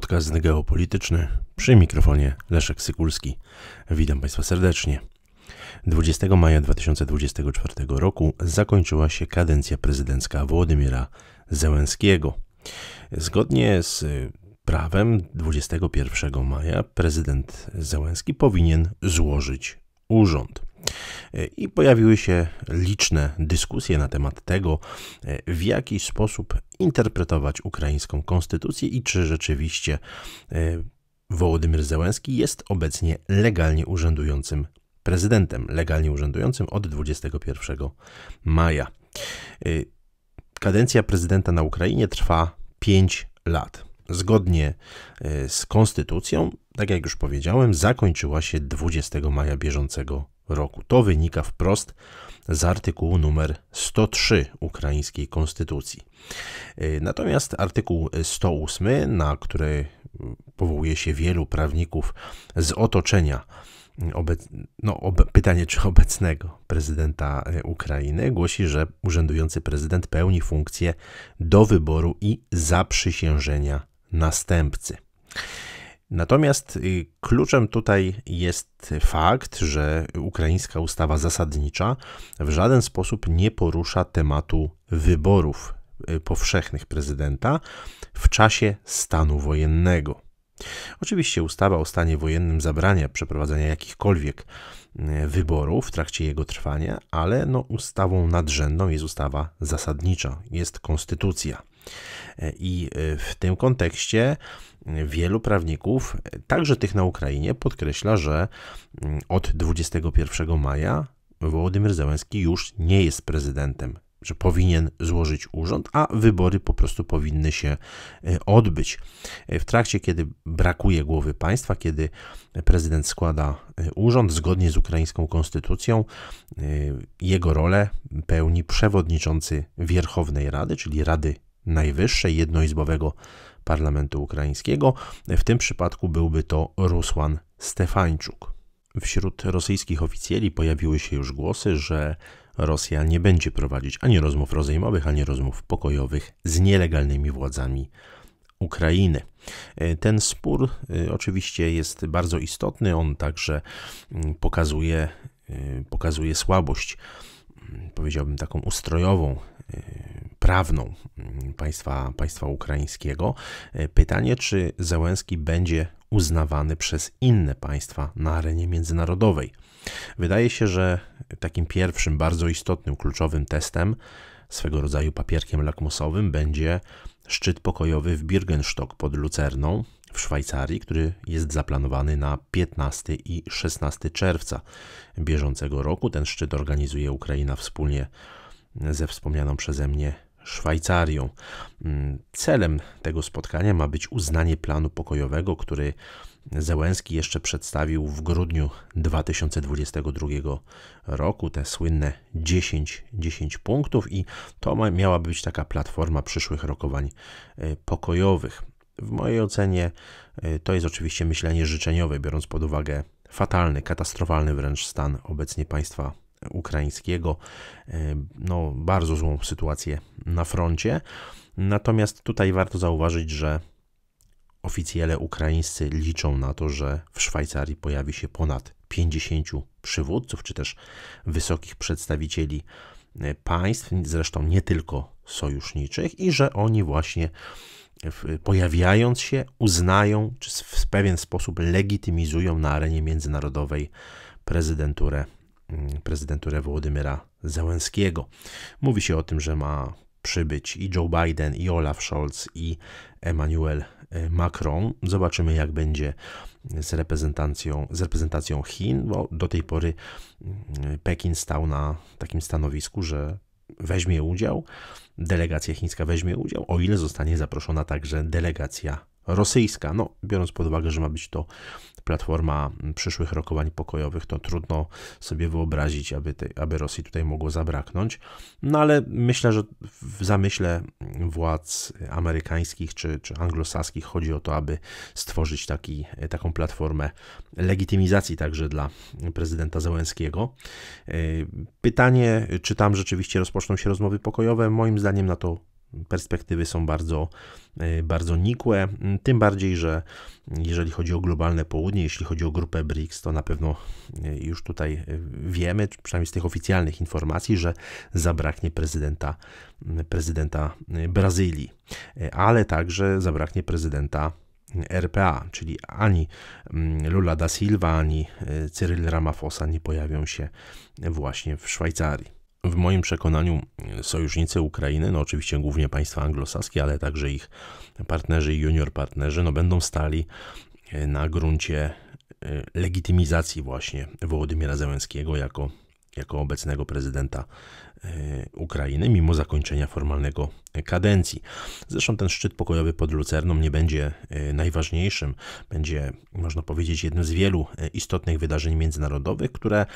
podcast geopolityczny przy mikrofonie Leszek Sykulski. Witam Państwa serdecznie. 20 maja 2024 roku zakończyła się kadencja prezydencka Władimira Zełenskiego. Zgodnie z y, prawem 21 maja prezydent Zełenski powinien złożyć urząd. I pojawiły się liczne dyskusje na temat tego, w jaki sposób interpretować ukraińską konstytucję i czy rzeczywiście e, Wołodymyr Zełenski jest obecnie legalnie urzędującym prezydentem, legalnie urzędującym od 21 maja. E, kadencja prezydenta na Ukrainie trwa 5 lat. Zgodnie e, z konstytucją, tak jak już powiedziałem, zakończyła się 20 maja bieżącego roku. To wynika wprost z artykułu numer 103 ukraińskiej konstytucji. E, natomiast artykuł 108, na który powołuje się wielu prawników z otoczenia Obec... No, ob... pytanie, czy obecnego prezydenta e, Ukrainy głosi, że urzędujący prezydent pełni funkcję do wyboru i zaprzysiężenia następcy. Natomiast y, kluczem tutaj jest fakt, że ukraińska ustawa zasadnicza w żaden sposób nie porusza tematu wyborów y, powszechnych prezydenta w czasie stanu wojennego. Oczywiście ustawa o stanie wojennym zabrania przeprowadzania jakichkolwiek y, wyborów w trakcie jego trwania, ale no ustawą nadrzędną jest ustawa zasadnicza, jest konstytucja. I w tym kontekście wielu prawników, także tych na Ukrainie, podkreśla, że mm, od 21 maja Wołodymyr Zełenski już nie jest prezydentem, że powinien złożyć urząd, a wybory po prostu powinny się y, odbyć. W trakcie, kiedy brakuje głowy państwa, kiedy prezydent składa y, urząd zgodnie z ukraińską konstytucją, y, jego rolę pełni przewodniczący Wierchownej Rady, czyli Rady Najwyższej Jednoizbowego parlamentu ukraińskiego. W tym przypadku byłby to Rusłan Stefańczuk. Wśród rosyjskich oficjeli pojawiły się już głosy, że Rosja nie będzie prowadzić ani rozmów rozejmowych, ani rozmów pokojowych z nielegalnymi władzami Ukrainy. Ten spór y, oczywiście jest bardzo istotny, on także mm, pokazuje, y, pokazuje słabość, mm, powiedziałbym taką ustrojową y, prawną mm, państwa, państwa ukraińskiego. E, pytanie, czy Zełenski będzie uznawany przez inne państwa na arenie międzynarodowej. Wydaje się, że takim pierwszym, bardzo istotnym, kluczowym testem, swego rodzaju papierkiem lakmusowym, będzie szczyt pokojowy w Birgenstock pod Lucerną w Szwajcarii, który jest zaplanowany na 15 i 16 czerwca bieżącego roku. Ten szczyt organizuje Ukraina wspólnie ze wspomnianą przeze mnie Szwajcarią. Mm, celem tego spotkania ma być uznanie planu pokojowego, który Zełęski jeszcze przedstawił w grudniu 2022 roku, te słynne 10, 10 punktów, i to miała być taka platforma przyszłych rokowań e, pokojowych. W mojej ocenie e, to jest oczywiście myślenie życzeniowe, biorąc pod uwagę fatalny, katastrofalny wręcz stan obecnie państwa ukraińskiego, e, no, bardzo złą sytuację na froncie. Natomiast tutaj warto zauważyć, że oficjele ukraińscy liczą na to, że w Szwajcarii pojawi się ponad 50 przywódców czy też wysokich przedstawicieli e, państw, zresztą nie tylko sojuszniczych, i że oni właśnie pojawiając się uznają czy w pewien sposób legitymizują na arenie międzynarodowej prezydenturę Mm, prezydenturę Włodymyra Zełenskiego. Mówi się o tym, że ma przybyć i Joe Biden, i Olaf Scholz, i Emmanuel e, Macron. Zobaczymy, jak będzie z reprezentacją, z reprezentacją Chin, bo do tej pory mm, Pekin stał na takim stanowisku, że weźmie udział, delegacja chińska weźmie udział, o ile zostanie zaproszona także delegacja rosyjska. No, biorąc pod uwagę, że ma być to platforma przyszłych rokowań pokojowych, to trudno sobie wyobrazić, aby, aby Rosji tutaj mogło zabraknąć. No ale myślę, że w zamyśle władz amerykańskich czy, czy anglosaskich chodzi o to, aby stworzyć taki, taką platformę legitymizacji także dla prezydenta Zełenskiego. Yy, pytanie, czy tam rzeczywiście rozpoczną się rozmowy pokojowe? Moim zdaniem na to perspektywy są bardzo, e, bardzo nikłe. Tym bardziej, że jeżeli chodzi o globalne południe, jeśli chodzi o grupę BRICS, to na pewno e, już tutaj e, wiemy, przynajmniej z tych oficjalnych informacji, że zabraknie prezydenta, prezydenta Brazylii, ale także zabraknie prezydenta. RPA, czyli ani Lula da Silva, ani Cyril Ramaphosa nie pojawią się właśnie w Szwajcarii w moim przekonaniu e, sojusznicy Ukrainy, no oczywiście głównie państwa anglosaskie, ale także ich partnerzy i junior partnerzy, no będą stali e, na gruncie e, legitymizacji właśnie Wołodymira Zełenskiego jako jako obecnego prezydenta e, Ukrainy, mimo zakończenia formalnego kadencji. Zresztą ten szczyt pokojowy pod Lucerną nie będzie e, najważniejszym, będzie, można powiedzieć, jednym z wielu e, istotnych wydarzeń międzynarodowych, które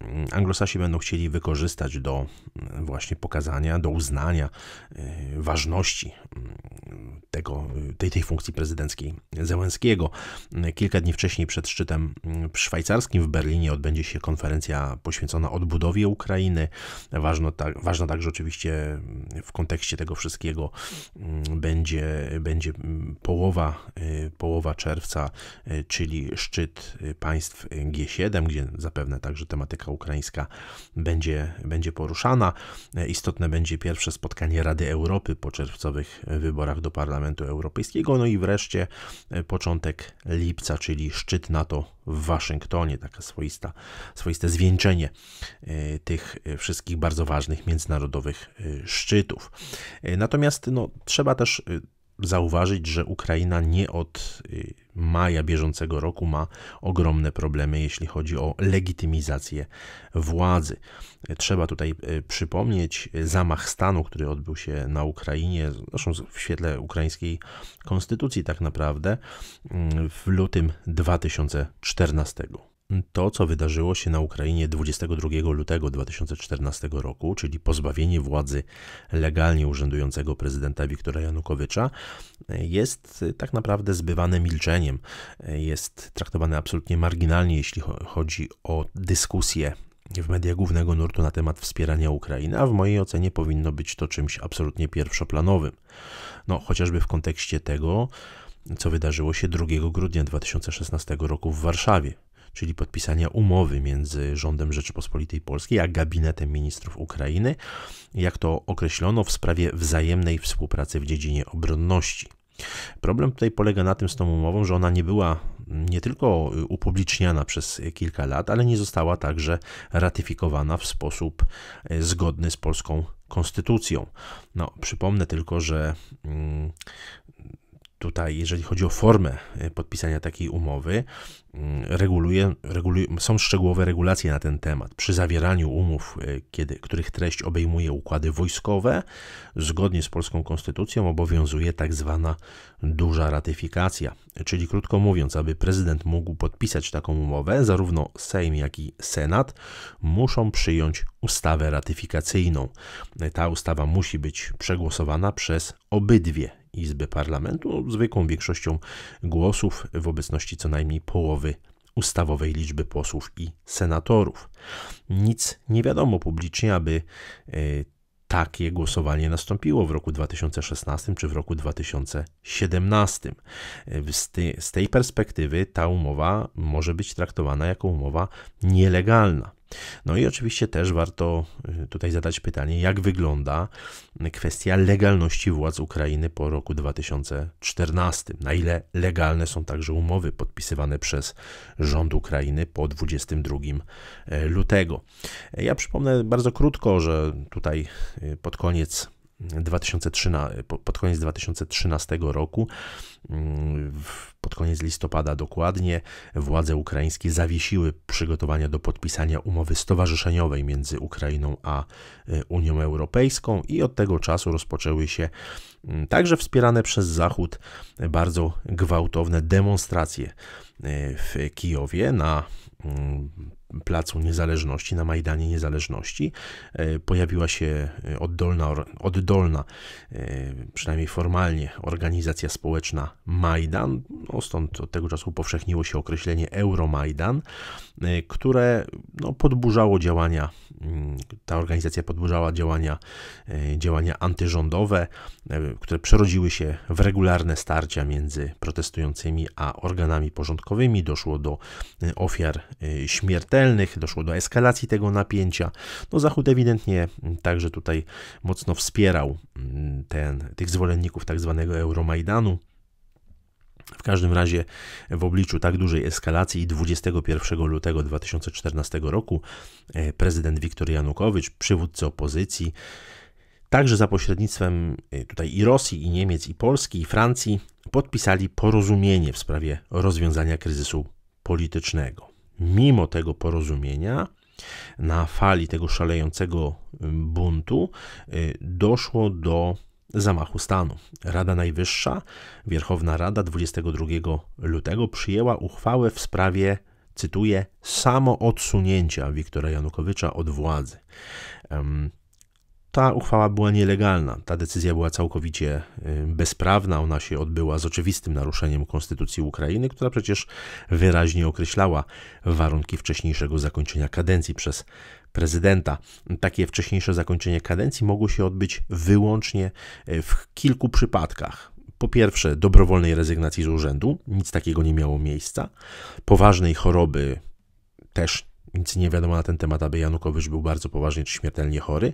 mm, Anglosasi będą chcieli wykorzystać do mm, właśnie pokazania, do uznania ważności mm, tego, tej, tej funkcji prezydenckiej Zełenskiego. Kilka dni wcześniej przed szczytem szwajcarskim w Berlinie odbędzie się konferencja poświęcona odbudowie Ukrainy. Ważno, ta, ważna także oczywiście w kontekście tego wszystkiego mm, będzie, będzie połowa, y, połowa czerwca, y, czyli szczyt y, państw G7, gdzie zapewne także tematyka ukraińska będzie, będzie poruszana. Istotne będzie pierwsze spotkanie Rady Europy po czerwcowych wyborach do parlamentu Parlamentu Europejskiego. No i wreszcie e, początek lipca, czyli szczyt NATO w Waszyngtonie, taka swoista, swoiste zwieńczenie e, tych e, wszystkich bardzo ważnych międzynarodowych szczytów. Natomiast no, trzeba też zauważyć, że Ukraina nie od y, maja bieżącego roku ma ogromne problemy, jeśli chodzi o legitymizację władzy. Trzeba tutaj y, przypomnieć zamach stanu, który odbył się na Ukrainie, zresztą w świetle ukraińskiej konstytucji, tak naprawdę, mm, w lutym 2014 to, co wydarzyło się na Ukrainie 22 lutego 2014 roku, czyli pozbawienie władzy legalnie urzędującego prezydenta Wiktora Janukowycza, jest e, tak naprawdę zbywane milczeniem. E, jest traktowane absolutnie marginalnie, jeśli chodzi o dyskusję w mediach głównego nurtu na temat wspierania Ukrainy, a w mojej ocenie powinno być to czymś absolutnie pierwszoplanowym. No, chociażby w kontekście tego, co wydarzyło się 2 grudnia 2016 roku w Warszawie czyli podpisania umowy między rządem Rzeczypospolitej Polskiej a gabinetem ministrów Ukrainy, jak to określono w sprawie wzajemnej współpracy w dziedzinie obronności. Problem tutaj polega na tym z tą umową, że ona nie była nie tylko upubliczniana przez kilka lat, ale nie została także ratyfikowana w sposób e, zgodny z polską konstytucją. No, przypomnę tylko, że mm, tutaj, jeżeli chodzi o formę e, podpisania takiej umowy, mm, reguluje, reguluje, są szczegółowe regulacje na ten temat. Przy zawieraniu umów, e, kiedy, których treść obejmuje układy wojskowe, zgodnie z polską konstytucją obowiązuje tak zwana duża ratyfikacja. Czyli krótko mówiąc, aby prezydent mógł podpisać taką umowę, zarówno Sejm, jak i Senat muszą przyjąć ustawę ratyfikacyjną. E, ta ustawa musi być przegłosowana przez obydwie Izby Parlamentu zwykłą większością głosów w obecności co najmniej połowy ustawowej liczby posłów i senatorów. Nic nie wiadomo publicznie, aby e, takie głosowanie nastąpiło w roku 2016 czy w roku 2017. Z tej perspektywy ta umowa może być traktowana jako umowa nielegalna. No i oczywiście też warto y, tutaj zadać pytanie, jak wygląda kwestia legalności władz Ukrainy po roku 2014. Na ile legalne są także umowy podpisywane przez rząd Ukrainy po 22 e, lutego. Ja przypomnę bardzo krótko, że tutaj y, pod koniec 2013, pod koniec 2013 roku, mm, pod koniec listopada dokładnie, władze ukraińskie zawiesiły przygotowania do podpisania umowy stowarzyszeniowej między Ukrainą a e, Unią Europejską i od tego czasu rozpoczęły się mm, także wspierane przez Zachód bardzo gwałtowne demonstracje e, w Kijowie na mm, Placu Niezależności, na Majdanie Niezależności. E, pojawiła się e, oddolna, oddolna e, przynajmniej formalnie, organizacja społeczna Majdan. No, stąd od tego czasu upowszechniło się określenie Euromajdan. Y, które no, podburzało działania, y, ta organizacja podburzała działania, y, działania antyrządowe, które przerodziły się w regularne starcia między protestującymi a organami porządkowymi. Doszło do ofiar śmiertelnych, doszło do eskalacji tego napięcia. No, Zachód ewidentnie mm, także tutaj mocno wspierał mm, ten, tych zwolenników tak zwanego Euromajdanu. W każdym razie w obliczu tak dużej eskalacji 21 lutego 2014 roku e, prezydent Wiktor Janukowicz, przywódcy opozycji, także za pośrednictwem e, tutaj i Rosji, i Niemiec, i Polski, i Francji, podpisali porozumienie w sprawie rozwiązania kryzysu politycznego. Mimo tego porozumienia, na fali tego szalejącego buntu e, doszło do zamachu stanu. Rada Najwyższa, Wierchowna Rada 22 lutego przyjęła uchwałę w sprawie cytuję, samo Wiktora Janukowycza od władzy ta uchwała była nielegalna. Ta decyzja była całkowicie y, bezprawna. Ona się odbyła z oczywistym naruszeniem Konstytucji Ukrainy, która przecież wyraźnie określała warunki wcześniejszego zakończenia kadencji przez prezydenta. Takie wcześniejsze zakończenie kadencji mogło się odbyć wyłącznie y, w kilku przypadkach po pierwsze dobrowolnej rezygnacji z urzędu, nic takiego nie miało miejsca, poważnej choroby też nic nie wiadomo na ten temat, aby Janukowycz był bardzo poważnie czy śmiertelnie chory.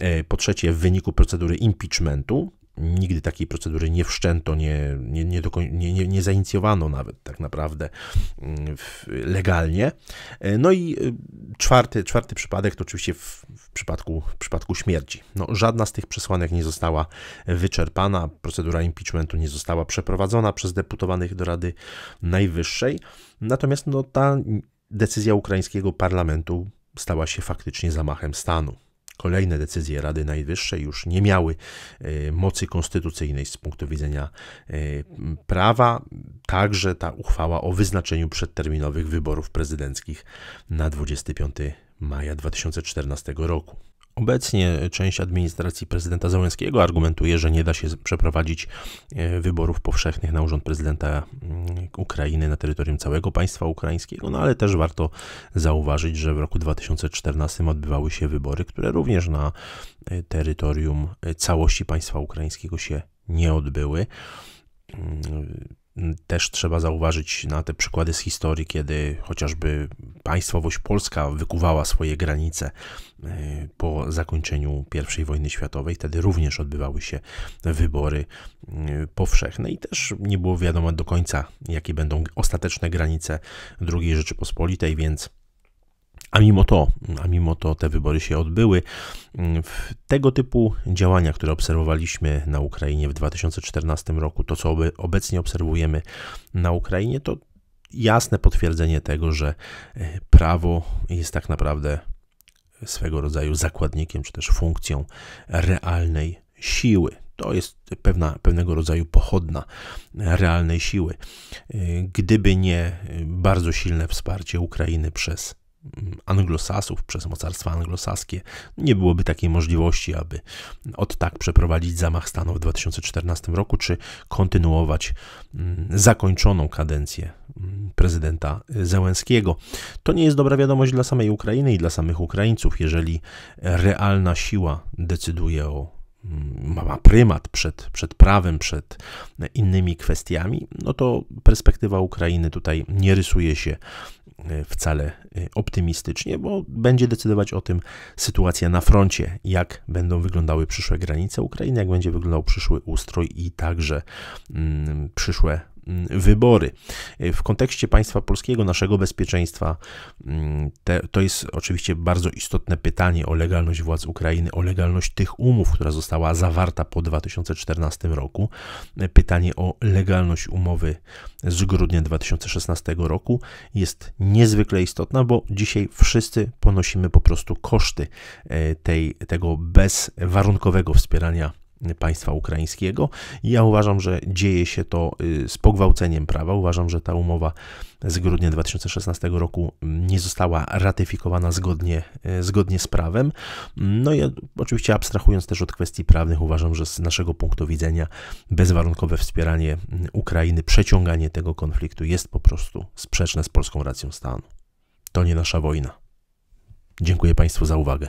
E, po trzecie, w wyniku procedury impeachmentu nigdy takiej procedury nie wszczęto, nie, nie, nie, dokoń, nie, nie, nie zainicjowano nawet tak naprawdę mm, legalnie. E, no i e, czwarty, czwarty przypadek to oczywiście w, w, przypadku, w przypadku śmierci. No, żadna z tych przesłanek nie została wyczerpana, procedura impeachmentu nie została przeprowadzona przez deputowanych do Rady Najwyższej. Natomiast no, ta Decyzja ukraińskiego parlamentu stała się faktycznie zamachem stanu. Kolejne decyzje Rady Najwyższej już nie miały e, mocy konstytucyjnej z punktu widzenia e, prawa. Także ta uchwała o wyznaczeniu przedterminowych wyborów prezydenckich na 25 maja 2014 roku. Obecnie część administracji prezydenta Załęskiego argumentuje, że nie da się przeprowadzić e, wyborów powszechnych na urząd prezydenta mm, Ukrainy na terytorium całego państwa ukraińskiego, no ale też warto zauważyć, że w roku 2014 odbywały się wybory, które również na e, terytorium e, całości państwa ukraińskiego się nie odbyły. Mm, też trzeba zauważyć na te przykłady z historii, kiedy chociażby państwowość polska wykuwała swoje granice e, po zakończeniu I wojny światowej. Wtedy również odbywały się wybory e, powszechne i też nie było wiadomo do końca, jakie będą ostateczne granice II Rzeczypospolitej, więc a mimo to, a mimo to te wybory się odbyły. Tego typu działania, które obserwowaliśmy na Ukrainie w 2014 roku, to co obecnie obserwujemy na Ukrainie, to jasne potwierdzenie tego, że e, prawo jest tak naprawdę swego rodzaju zakładnikiem czy też funkcją realnej siły. To jest pewna, pewnego rodzaju pochodna realnej siły. E, gdyby nie e, bardzo silne wsparcie Ukrainy przez anglosasów, przez mocarstwa anglosaskie, nie byłoby takiej możliwości, aby od tak przeprowadzić zamach stanu w 2014 roku, czy kontynuować mm, zakończoną kadencję mm, prezydenta Zełenskiego. To nie jest dobra wiadomość dla samej Ukrainy i dla samych Ukraińców, jeżeli realna siła decyduje o mm, ma prymat przed, przed prawem, przed innymi kwestiami, no to perspektywa Ukrainy tutaj nie rysuje się Y, wcale y, optymistycznie, bo będzie decydować o tym sytuacja na froncie, jak będą wyglądały przyszłe granice Ukrainy, jak będzie wyglądał przyszły ustrój i także mm, przyszłe Mm, wybory. E, w kontekście państwa polskiego, naszego bezpieczeństwa, mm, te, to jest oczywiście bardzo istotne pytanie o legalność władz Ukrainy, o legalność tych umów, która została zawarta po 2014 roku. E, pytanie o legalność umowy z grudnia 2016 roku jest niezwykle istotna, bo dzisiaj wszyscy ponosimy po prostu koszty e, tej, tego bezwarunkowego wspierania państwa ukraińskiego. I ja uważam, że dzieje się to y, z pogwałceniem prawa. Uważam, że ta umowa z grudnia 2016 roku mm, nie została ratyfikowana zgodnie, y, zgodnie z prawem. No i oczywiście abstrahując też od kwestii prawnych, uważam, że z naszego punktu widzenia bezwarunkowe wspieranie y, Ukrainy, przeciąganie tego konfliktu jest po prostu sprzeczne z polską racją stanu. To nie nasza wojna. Dziękuję Państwu za uwagę.